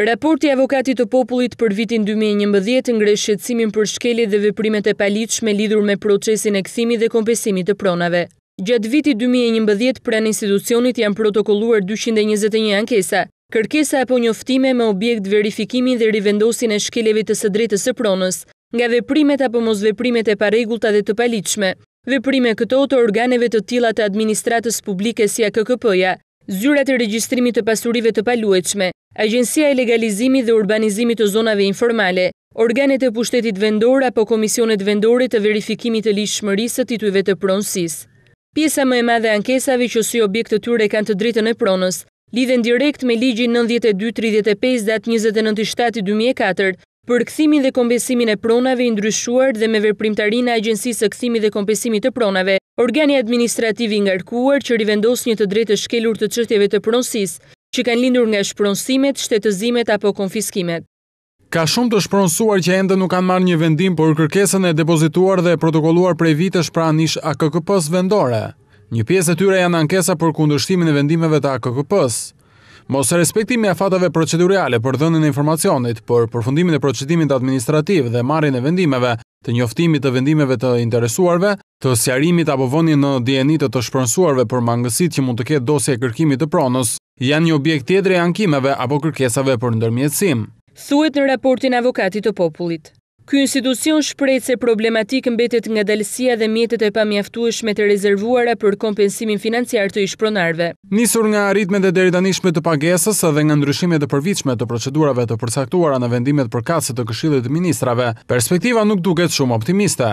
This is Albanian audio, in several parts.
Raporti avokatit të popullit për vitin 2011 ngre shqetsimin për shkeli dhe veprimet e palitshme lidhur me procesin e kthimit dhe kompensimit të pronave. Gjatë vitit 2011 pranë institucionit janë protokolluar 221 ankesa, kërkesa apo njoftime me objekt verifikimi dhe rivendosin e shkeleve të së drejtës së pronës, nga veprimet apo mos veprimet e paregulta dhe të palitshme. Veprime këto të organeve të tila të administratës publike si a KKP-ja, zyrat e regjistrimit të pasurive të paluetshme, agjensia e Legalizimit dhe Urbanizimit të Zonave Informale, organet e pushtetit vendor apo komisionet vendore të verifikimit të shmërisë të titujve të pronsis. Pjesa më e madhe ankesave që si objekt të tyre kanë të drejtën e pronës, lidhen direkt me ligjin 92-35 datë 29-7-2004 për këthimin dhe kompesimin e pronave i ndryshuar dhe me veprimtarin e agjensisë këthimi dhe kompesimit të pronave Organi administrativi nga rkuar që rivendos një të drejtë shkelur të qëtjeve të pronsis, që kanë lindur nga shpronsimet, shtetëzimet apo konfiskimet. Ka shumë të shpronsuar që endë nuk kanë marrë një vendim, por kërkesën e depozituar dhe protokoluar prej vitesh pra nish AKKP-s vendore. Një pjesë e tyre janë ankesa për kundërshtimin e vendimeve të AKKP-s. Mos e respektimi a fatave procedurale për dhënin e informacionit, për përfundimin e procedimin të administrativ dhe marrin e vendimeve, të njoftimit të vendimeve të interesuarve, të sjarimit apo vënjë në DNI të të shpronsuarve për mangësit që mund të ketë dosje e kërkimit të pronos, janë një objekt tjedre ankimeve apo kërkesave për ndërmjetësim. Thuet në raportin avokatit të popullit. Ky institucion shprejt se problematik mbetet nga dalësia dhe mjetet e pamjaftueshme të rezervuara për kompensimin financiar të ishpronarve. Nisur nga arritme dhe deridanishme të pagesës dhe nga ndryshime e përvichme të procedurave të përsaktuara në vendimet për kasët të këshillit të ministrave, perspektiva nuk duket shumë optimiste.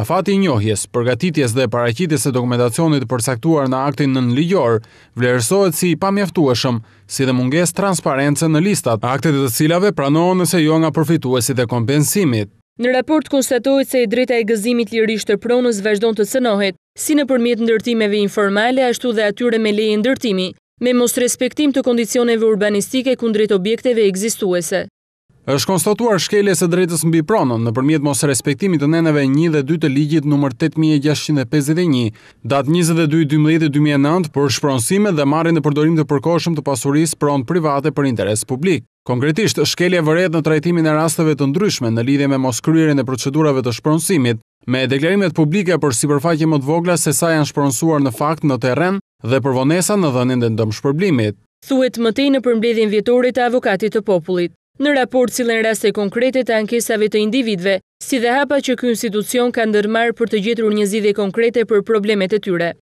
Afati fati i njohjes, përgatitjes dhe paraqitjes së dokumentacionit të përcaktuar në aktin nënligjor, vlerësohet si i pamjaftueshëm, si dhe mungesë transparencë në listat, aktet të cilave pranohen nëse jo nga përfituesit e kompensimit. Në raport konstatohet se i drejta e gëzimit lirish të pronës vazhdon të cënohet, si në përmjet ndërtimeve informale ashtu dhe atyre me leje ndërtimi, me mos respektim të kondicioneve urbanistike kundrejt objekteve ekzistuese është konstatuar shkelje se drejtës mbi pronën në përmjet mos respektimit të neneve 1 dhe 2 të ligjit nëmër 8651, datë 22.12.2009 për shpronësime dhe marrin e përdorim të përkoshëm të pasurisë pronë private për interes publik. Konkretisht, shkelje vërret në trajtimin e rastëve të ndryshme në lidhje me mos kryrin e procedurave të shpronësimit, me deklarimet publike për si përfaqje më të vogla se sa janë shpronësuar në fakt në teren dhe përvonesa në dhenin dhe ndëm shpërblimit. Thuet mëtej në përmbledhin vjetorit e avokatit të popullit në raport cilën raste konkrete të ankesave të individve, si dhe hapa që kjo institucion ka ndërmarë për të gjetru një zidhe konkrete për problemet e tyre.